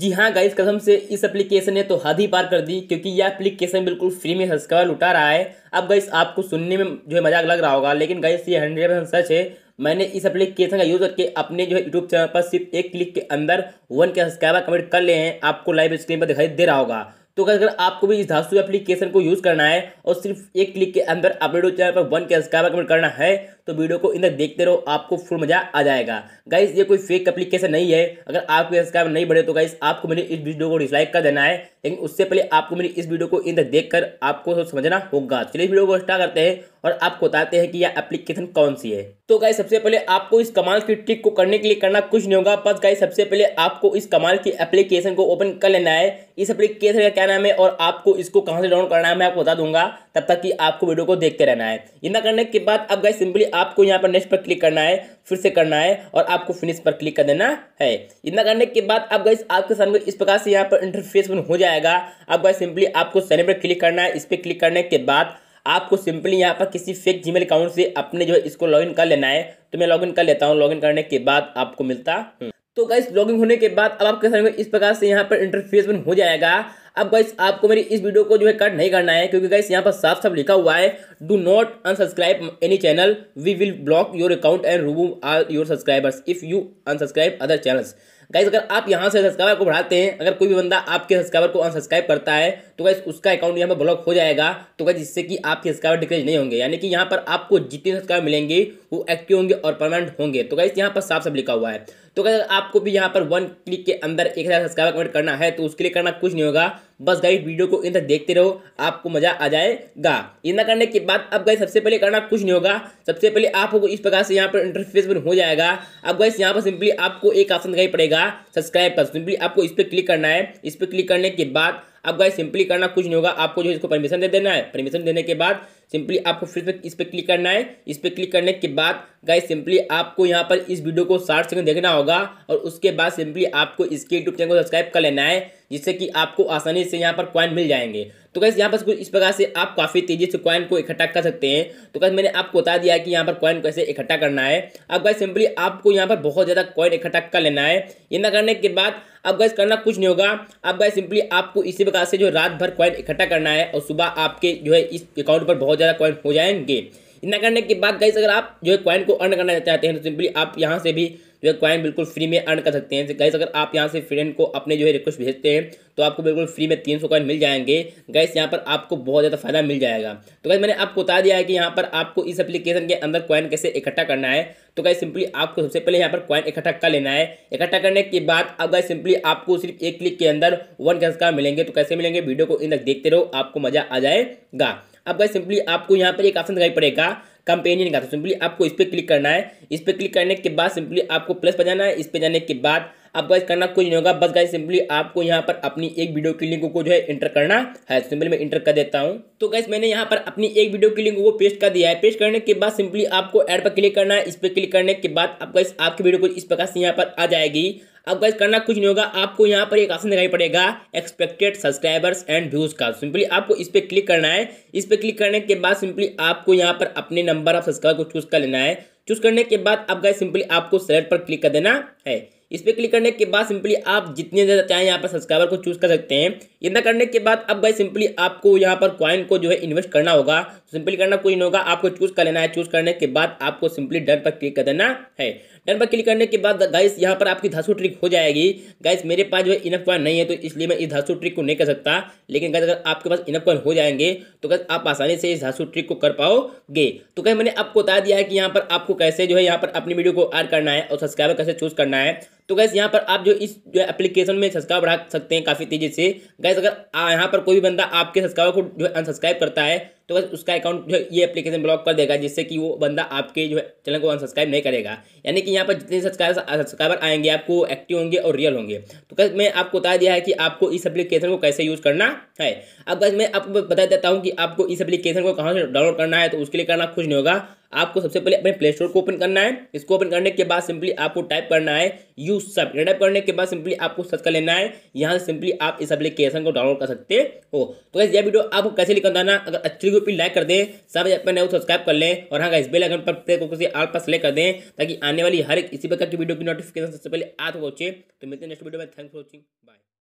जी हाँ गाइस कसम से इस एप्लीकेशन ने तो हद ही पार कर दी क्योंकि यह एप्लीकेशन बिल्कुल फ्री में हंसकर लुटा रहा है अब गाइस आपको सुनने में जो है मजाक लग रहा होगा लेकिन गाइस ये हंड्रेड परसेंट सच है मैंने इस एप्लीकेशन का यूज़ करके अपने जो है यूट्यूब चैनल पर सिर्फ एक क्लिक के अंदर वन के सब्सक्राइबर कमेंट कर ले हैं आपको लाइव स्क्रीन पर दिखाई दे रहा होगा तो अगर आपको भी इस धासु एप्लीकेशन को यूज़ करना है और सिर्फ एक क्लिक के अंदर अपडेट हो चैनल पर वन के सब्सक्राइब कमेंट करना है तो वीडियो को इधर देखते रहो आपको फुल मजा आ जाएगा गाइस ये कोई फेक एप्लीकेशन नहीं है अगर आपके सब्सक्राइब नहीं बढ़े तो गाइस आपको मेरे इस वीडियो को डिसलाइक कर देना है लेकिन उससे पहले आपको मेरी इस वीडियो को इधर देख आपको समझना होगा चलिए वीडियो को स्टार्ट करते हैं और आपको बताते हैं कि यह एप्लीकेशन कौन सी है तो गाइस सबसे पहले आपको इस कमाल की ट्रिक को करने के लिए करना कुछ नहीं होगा बस गाइस सबसे पहले आपको इस कमाल की एप्लीकेशन को ओपन कर लेना है इस एप्लीकेशन का नाम है और आपको इसको कहाँ से डाउनलोड करना है मैं आपको बता दूंगा तब तक कि आपको वीडियो को देखते रहना है इतना करने के बाद अब गाइस सिंपली आपको यहाँ पर नेक्स्ट पर क्लिक करना है फिर से करना है और आपको फिनिश पर क्लिक कर देना है इतना करने के बाद अब गाइस आपके सामने इस प्रकार से यहाँ पर इंटरफेस बन हो जाएगा अब गाइस सिंपली आपको सैन पर क्लिक करना है इस पर क्लिक करने के बाद आपको सिंपली यहाँ पर किसी फेक जीमेल अकाउंट से अपने जो है इसको लॉगिन कर लेना है तो मैं लॉगिन कर लेता हूँ लॉगिन करने के बाद आपको मिलता हूँ तो गाइस लॉगिंग होने के बाद अब आपके सामने इस प्रकार से यहाँ पर इंटरफेस बन हो जाएगा अब गाइस आपको मेरी इस वीडियो को जो है कट नहीं करना है क्योंकि गाइस यहाँ पर साफ साफ लिखा हुआ है do not unsubscribe any channel we will block your account and remove all your subscribers if you unsubscribe other channels guys अगर आप यहाँ से सब्सक्राइबर को बढ़ाते हैं अगर कोई भी बंदा आपके सब्सक्राइबर को अनसब्सक्राइब करता है तो गाइज उसका अकाउंट यहाँ पर ब्लॉक हो जाएगा तो गाइज जिससे कि आपके सब्सक्राइबर डिक्रीज नहीं होंगे यानी कि यहाँ पर आपको जितने सब्सक्राइबर मिलेंगे वो एक्टिव होंगे और परमानेंट होंगे तो गाइज यहाँ पर साफ साफ लिखा हुआ है तो गाइज आपको भी यहाँ पर वन क्लिक के अंदर एक हज़ार सब्सक्राइबर कमेंट करना है तो उसके लिए करना कुछ नहीं होगा बस गाइड वीडियो को इन तक देखते रहो आपको मजा आ जाएगा इतना करने के बाद अब गाइज सबसे पहले करना कुछ नहीं होगा सबसे पहले आपको इस प्रकार से यहाँ पर इंटरफेस पर हो जाएगा अब गाइस यहाँ पर सिंपली आपको एक ऑप्शन दिखाई पड़ेगा सब्सक्राइब का सिंपली आपको इस पर क्लिक करना है इस पर क्लिक करने के बाद अब गाइस सिंपली करना कुछ नहीं होगा आपको जो इसको परमिशन दे देना है परमिशन देने के बाद सिंपली आपको फिर से इस पर क्लिक करना है इस पर क्लिक करने के बाद गाइस सिंपली आपको यहाँ पर इस वीडियो को साठ सेकंड देखना होगा और उसके बाद सिंपली आपको इसके यूट्यूब चैनल को सब्सक्राइब कर लेना है जिससे कि आपको आसानी से यहाँ पर कॉइन मिल जाएंगे तो कैसे यहाँ पर कुछ इस प्रकार से आप काफ़ी तेज़ी से कॉइन को इकट्ठा कर सकते हैं तो कैसे मैंने आपको बता दिया कि यहाँ पर कॉइन कैसे इकट्ठा करना है अब गाइस सिंपली आपको यहाँ पर बहुत ज़्यादा कॉइन इकट्ठा कर लेना है ये ना करने के बाद अब गैस करना कुछ नहीं होगा अब गैस सिंपली आपको इसी प्रकार से जो रात भर कॉइन इकट्ठा करना है और सुबह आपके जो है इस अकाउंट पर बहुत ज़्यादा कॉइन हो जाएंगे इतना करने के बाद गैस अगर आप जो है कॉइन को अर्न करना चाहते हैं तो सिंपली आप यहाँ से भी जो है क्वाइन बिल्कुल फ्री में अर्न कर सकते हैं गैस तो अगर आप यहाँ से फ्रेंड को अपने जो है रिक्वेस्ट भेजते हैं तो आपको बिल्कुल फ्री में तीन सौ कॉइन मिल जाएंगे गैस यहाँ पर आपको बहुत ज़्यादा फायदा मिल जाएगा तो गैस मैंने आपको बता दिया है कि यहाँ पर आपको इस एप्लीकेशन के अंदर कॉइन कैसे इकट्ठा करना है तो गैस सिंपली आपको सबसे पहले यहाँ पर कॉइन इकट्ठा कर लेना है इकट्ठा करने के बाद अब गैस सिंपली आपको सिर्फ एक क्लिक के अंदर वन का मिलेंगे तो कैसे मिलेंगे वीडियो को इन तक देखते रहो आपको मजा आ जाएगा अब गैस सिंपली आपको यहाँ पर एक ऑप्शन दिखाई पड़ेगा कंपेनियन का तो सिंपली आपको इस पर क्लिक करना है इस पर क्लिक करने के बाद सिंपली आपको प्लस पर जाना है इस पर जाने के बाद अब गाइस करना कुछ नहीं होगा बस गाइस सिंपली आपको यहाँ पर अपनी एक वीडियो की लिंक को जो है इंटर करना है सिंपली मैं इंटर कर देता हूँ तो गाइस मैंने यहाँ पर अपनी एक वीडियो की लिंक को पेस्ट कर दिया है पेस्ट करने के बाद सिंपली आपको एड पर क्लिक करना है इस पर क्लिक करने के बाद अब गाइस आपकी वीडियो कुछ इस प्रकार से यहाँ पर आ जाएगी अब गाइज करना कुछ नहीं होगा आपको यहाँ पर एक ऑप्शन दिखाई पड़ेगा एक्सपेक्टेड सब्सक्राइबर्स एंड व्यूज का सिंपली आपको इस पर क्लिक करना है इस पर क्लिक करने के बाद सिंपली आपको यहाँ पर अपने नंबर ऑफ सब्सक्राइबर को चूज कर लेना है चूज करने के बाद अब गाइस सिंपली आपको सेलेक्ट पर क्लिक कर देना है इस पर क्लिक करने के बाद सिंपली आप जितने ज़्यादा चाहें यहाँ पर सब्सक्राइबर को चूज़ कर सकते हैं इतना करने के बाद अब भाई सिंपली आपको यहाँ पर कॉइन को जो है इन्वेस्ट करना होगा सिंपली करना कोई नहीं होगा आपको चूज़ कर लेना है चूज़ करने के बाद आपको सिंपली डन पर क्लिक कर देना है डन पर क्लिक करने के बाद गाइस यहाँ पर आपकी धासु ट्रिक हो जाएगी गाइस मेरे पास जो है इनफ कॉइन नहीं है तो इसलिए मैं इस धासु ट्रिक को नहीं कर सकता लेकिन गाइस अगर आपके पास इनफ कॉइन हो जाएंगे तो गाइस आप आसानी से इस धासु ट्रिक को कर पाओगे तो कहीं मैंने आपको बता दिया है कि यहाँ पर आपको कैसे जो है यहाँ पर अपनी वीडियो को ऐड करना है और सब्सक्राइबर कैसे चूज़ करना है तो गैस यहाँ पर आप जो इस जो एप्लीकेशन में सब्सक्राइब बढ़ा सकते हैं काफ़ी तेज़ी से गैस अगर यहाँ पर कोई भी बंदा आपके सब्सक्राइबर को जो अनसब्सक्राइब करता है तो बस उसका अकाउंट जो ये एप्लीकेशन ब्लॉक कर देगा जिससे कि वो बंदा आपके जो है चैनल को अनसब्सक्राइब नहीं करेगा यानी कि यहाँ पर जितने सब्सक्राइबर आएंगे आपको एक्टिव होंगे और रियल होंगे तो बस मैं आपको बता दिया है कि आपको इस एप्लीकेशन को कैसे यूज़ करना है अब बस मैं आपको बता देता हूँ कि आपको इस एप्लीकेशन को कहाँ से डाउनलोड करना है तो उसके लिए करना कुछ नहीं होगा आपको सबसे पहले अपने प्ले स्टोर को ओपन करना है इसको ओपन करने के बाद सिंपली आपको टाइप करना है यू सब टाइप करने के बाद सिंपली आपको सर्च कर लेना है यहाँ से सिंपली आप इस एप्लीकेशन को डाउनलोड कर सकते हो तो यह वीडियो आपको कैसे लिखा अगर अच्छी वीडियो को लाइक कर दें साथ अपने सब्सक्राइब कर लें और हाँ इस बेल आइकन पर प्रेस करके आल पर सेलेक्ट कर दें ताकि आने वाली हर एक इसी प्रकार की वीडियो की नोटिफिकेशन सबसे पहले आप पहुंचे तो मिलते हैं नेक्स्ट वीडियो में थैंक्स फॉर वॉचिंग बाय